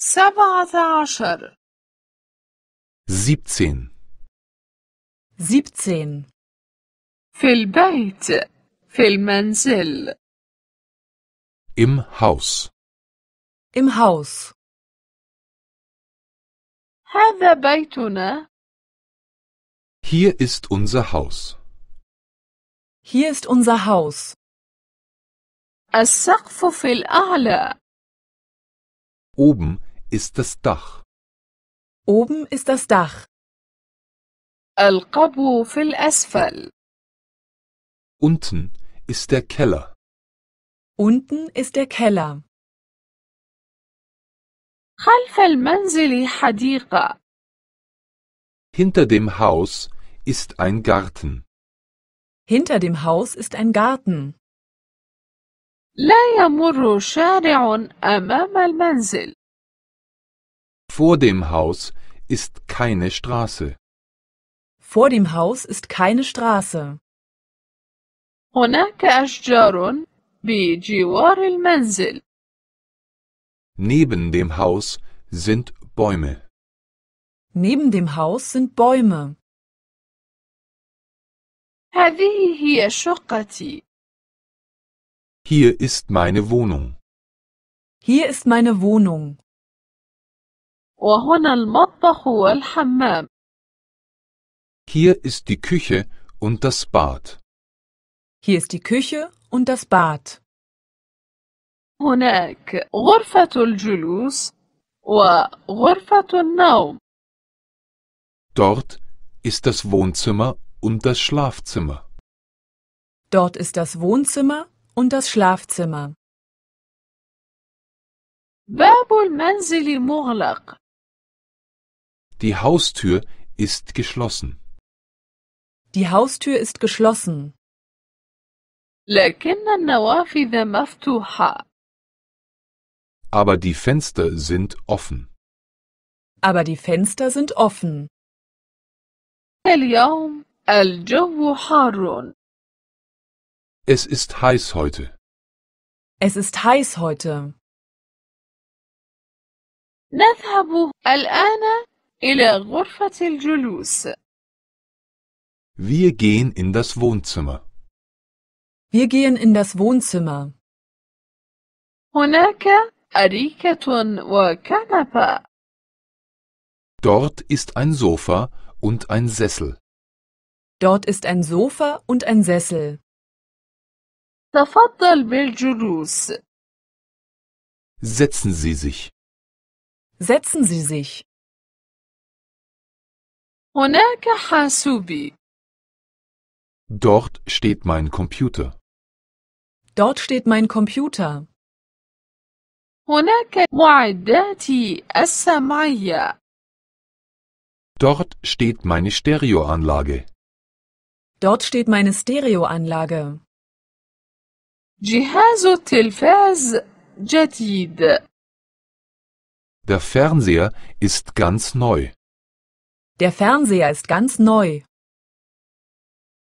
Siebzehn. siebzehn في البيت في المنزل im Haus im Haus هذا بيتنا hier ist unser Haus hier ist unser Haus السقف في oben ist das Dach. Oben ist das Dach. القبو في الأسفل. Unten ist der Keller. Unten ist der Keller. خلف المنزل حديقة. Hinter dem Haus ist ein Garten. Hinter dem Haus ist ein Garten. لا يمر شارع أمام المنزل. Vor dem Haus ist keine Straße. Vor dem Haus ist keine Straße. Neben dem Haus sind Bäume. Neben dem Haus sind Bäume. Hier ist meine Wohnung. Hier ist meine Wohnung. وهنا المطبخ والحمام. Hier ist die Küche und das Bad. Hier ist die Küche und das Bad. هناك غرفة الجلوس وغرفة النوم. Dort ist das Wohnzimmer und das Schlafzimmer. Dort ist das Wohnzimmer und das Schlafzimmer. باب المنزل مغلق. Die Haustür ist geschlossen. Die Haustür ist geschlossen. Aber die Fenster sind offen. Aber die Fenster sind offen. Es ist heiß heute. Es ist heiß heute. نذهب الآن إلى غرفة الجلوس. Wir gehen in das Wohnzimmer. Wir gehen in das Wohnzimmer. هناك أريكة وكنبة. Dort ist ein Sofa und ein Sessel. Dort ist ein Sofa und ein Sessel. تفضل بالجلوس. Setzen Sie sich. Setzen Sie sich. هناك حاسوبي. Dort steht mein Computer. Dort steht mein Computer. هناك معداتي السمعية. Dort steht meine Stereoanlage. Dort steht meine Stereoanlage. جهاز التلفاز جديد. Der Fernseher ist ganz neu. Der Fernseher ist ganz neu.